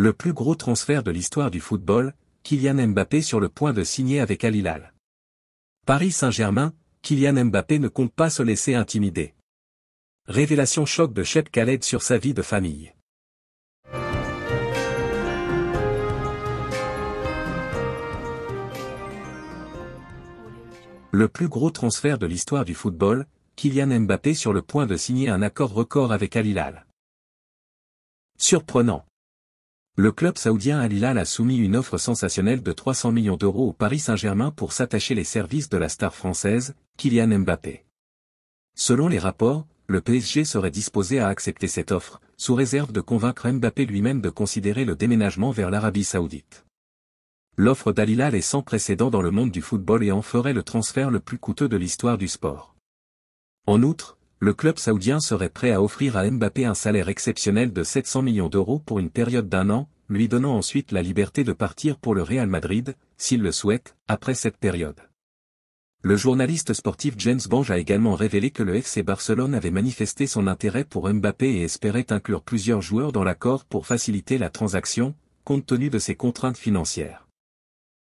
Le plus gros transfert de l'histoire du football, Kylian Mbappé sur le point de signer avec Alilal. Paris Saint-Germain, Kylian Mbappé ne compte pas se laisser intimider. Révélation choc de Cheb Khaled sur sa vie de famille. Le plus gros transfert de l'histoire du football, Kylian Mbappé sur le point de signer un accord record avec Alilal. Surprenant. Le club saoudien Al Hilal a soumis une offre sensationnelle de 300 millions d'euros au Paris Saint-Germain pour s'attacher les services de la star française, Kylian Mbappé. Selon les rapports, le PSG serait disposé à accepter cette offre, sous réserve de convaincre Mbappé lui-même de considérer le déménagement vers l'Arabie saoudite. L'offre d'Al est sans précédent dans le monde du football et en ferait le transfert le plus coûteux de l'histoire du sport. En outre, le club saoudien serait prêt à offrir à Mbappé un salaire exceptionnel de 700 millions d'euros pour une période d'un an, lui donnant ensuite la liberté de partir pour le Real Madrid, s'il le souhaite, après cette période. Le journaliste sportif James Bange a également révélé que le FC Barcelone avait manifesté son intérêt pour Mbappé et espérait inclure plusieurs joueurs dans l'accord pour faciliter la transaction, compte tenu de ses contraintes financières.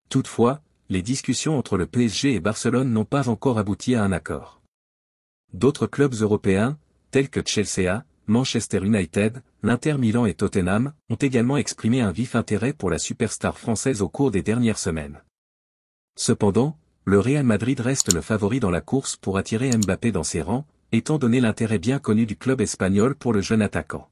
Toutefois, les discussions entre le PSG et Barcelone n'ont pas encore abouti à un accord. D'autres clubs européens, tels que Chelsea, Manchester United, l'Inter Milan et Tottenham, ont également exprimé un vif intérêt pour la superstar française au cours des dernières semaines. Cependant, le Real Madrid reste le favori dans la course pour attirer Mbappé dans ses rangs, étant donné l'intérêt bien connu du club espagnol pour le jeune attaquant.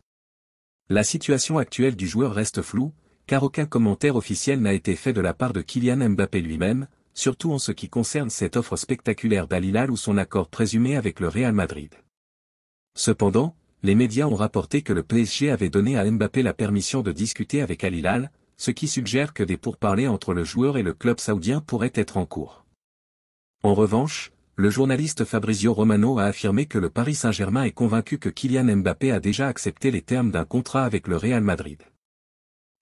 La situation actuelle du joueur reste floue, car aucun commentaire officiel n'a été fait de la part de Kylian Mbappé lui-même, surtout en ce qui concerne cette offre spectaculaire d'Alilal ou son accord présumé avec le Real Madrid. Cependant, les médias ont rapporté que le PSG avait donné à Mbappé la permission de discuter avec Alilal, ce qui suggère que des pourparlers entre le joueur et le club saoudien pourraient être en cours. En revanche, le journaliste Fabrizio Romano a affirmé que le Paris Saint-Germain est convaincu que Kylian Mbappé a déjà accepté les termes d'un contrat avec le Real Madrid.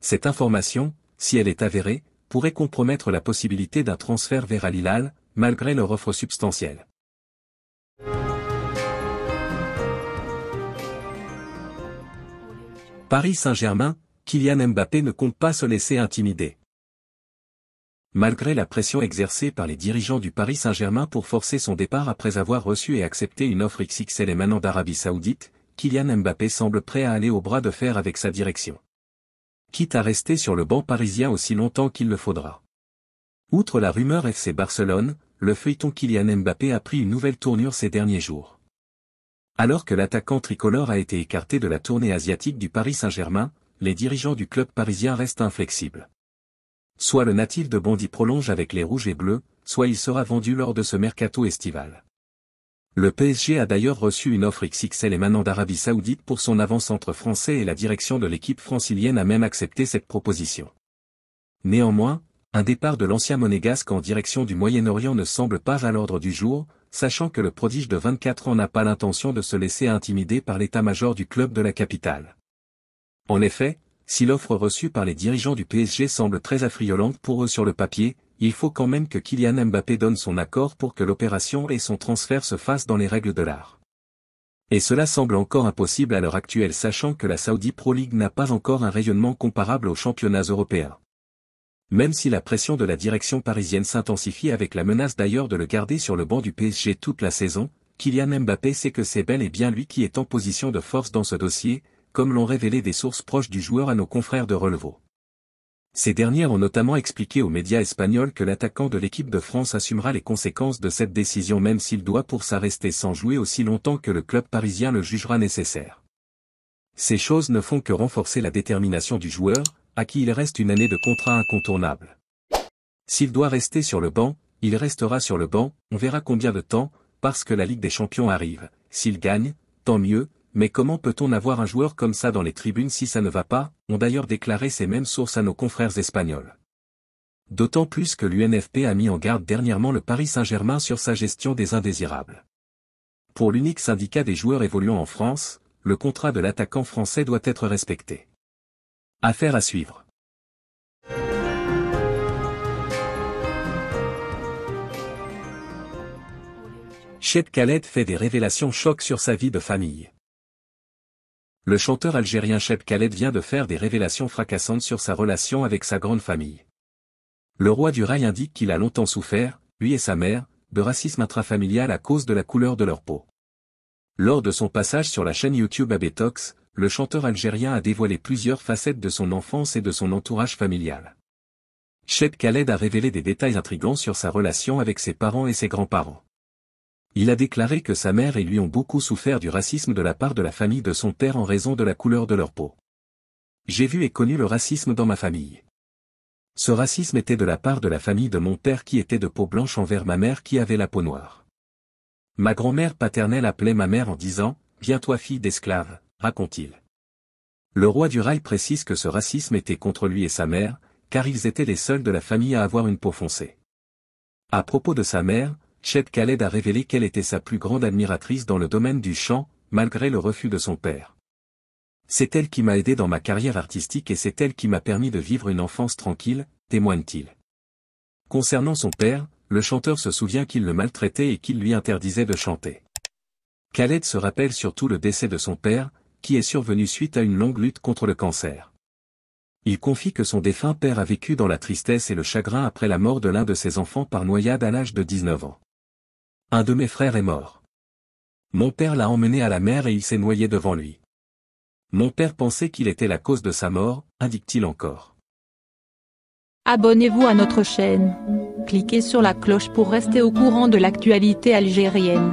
Cette information, si elle est avérée, pourrait compromettre la possibilité d'un transfert vers al malgré leur offre substantielle. Paris Saint-Germain, Kylian Mbappé ne compte pas se laisser intimider. Malgré la pression exercée par les dirigeants du Paris Saint-Germain pour forcer son départ après avoir reçu et accepté une offre XXL émanant d'Arabie Saoudite, Kylian Mbappé semble prêt à aller au bras de fer avec sa direction quitte à rester sur le banc parisien aussi longtemps qu'il le faudra. Outre la rumeur FC Barcelone, le feuilleton Kylian Mbappé a pris une nouvelle tournure ces derniers jours. Alors que l'attaquant tricolore a été écarté de la tournée asiatique du Paris Saint-Germain, les dirigeants du club parisien restent inflexibles. Soit le natif de Bondy prolonge avec les rouges et bleus, soit il sera vendu lors de ce mercato estival. Le PSG a d'ailleurs reçu une offre XXL émanant d'Arabie Saoudite pour son avance entre français et la direction de l'équipe francilienne a même accepté cette proposition. Néanmoins, un départ de l'ancien monégasque en direction du Moyen-Orient ne semble pas à l'ordre du jour, sachant que le prodige de 24 ans n'a pas l'intention de se laisser intimider par l'état-major du club de la capitale. En effet, si l'offre reçue par les dirigeants du PSG semble très affriolante pour eux sur le papier, il faut quand même que Kylian Mbappé donne son accord pour que l'opération et son transfert se fassent dans les règles de l'art. Et cela semble encore impossible à l'heure actuelle sachant que la Saudi Pro League n'a pas encore un rayonnement comparable aux championnats européens. Même si la pression de la direction parisienne s'intensifie avec la menace d'ailleurs de le garder sur le banc du PSG toute la saison, Kylian Mbappé sait que c'est bel et bien lui qui est en position de force dans ce dossier, comme l'ont révélé des sources proches du joueur à nos confrères de Relevo. Ces dernières ont notamment expliqué aux médias espagnols que l'attaquant de l'équipe de France assumera les conséquences de cette décision même s'il doit pour ça rester sans jouer aussi longtemps que le club parisien le jugera nécessaire. Ces choses ne font que renforcer la détermination du joueur, à qui il reste une année de contrat incontournable. S'il doit rester sur le banc, il restera sur le banc, on verra combien de temps, parce que la Ligue des Champions arrive, s'il gagne, tant mieux, mais comment peut-on avoir un joueur comme ça dans les tribunes si ça ne va pas, ont d'ailleurs déclaré ces mêmes sources à nos confrères espagnols. D'autant plus que l'UNFP a mis en garde dernièrement le Paris Saint-Germain sur sa gestion des indésirables. Pour l'unique syndicat des joueurs évoluant en France, le contrat de l'attaquant français doit être respecté. Affaire à suivre. Chet Khaled fait des révélations chocs sur sa vie de famille le chanteur algérien Cheb Khaled vient de faire des révélations fracassantes sur sa relation avec sa grande famille. Le roi du rail indique qu'il a longtemps souffert, lui et sa mère, de racisme intrafamilial à cause de la couleur de leur peau. Lors de son passage sur la chaîne YouTube Abetox, le chanteur algérien a dévoilé plusieurs facettes de son enfance et de son entourage familial. Cheb Khaled a révélé des détails intrigants sur sa relation avec ses parents et ses grands-parents. Il a déclaré que sa mère et lui ont beaucoup souffert du racisme de la part de la famille de son père en raison de la couleur de leur peau. J'ai vu et connu le racisme dans ma famille. Ce racisme était de la part de la famille de mon père qui était de peau blanche envers ma mère qui avait la peau noire. Ma grand-mère paternelle appelait ma mère en disant «« toi fille d'esclave », raconte-t-il. Le roi du rail précise que ce racisme était contre lui et sa mère, car ils étaient les seuls de la famille à avoir une peau foncée. À propos de sa mère, Chet Khaled a révélé qu'elle était sa plus grande admiratrice dans le domaine du chant, malgré le refus de son père. C'est elle qui m'a aidé dans ma carrière artistique et c'est elle qui m'a permis de vivre une enfance tranquille, témoigne-t-il. Concernant son père, le chanteur se souvient qu'il le maltraitait et qu'il lui interdisait de chanter. Khaled se rappelle surtout le décès de son père, qui est survenu suite à une longue lutte contre le cancer. Il confie que son défunt père a vécu dans la tristesse et le chagrin après la mort de l'un de ses enfants par noyade à l'âge de 19 ans. Un de mes frères est mort. Mon père l'a emmené à la mer et il s'est noyé devant lui. Mon père pensait qu'il était la cause de sa mort, indique-t-il encore. Abonnez-vous à notre chaîne. Cliquez sur la cloche pour rester au courant de l'actualité algérienne.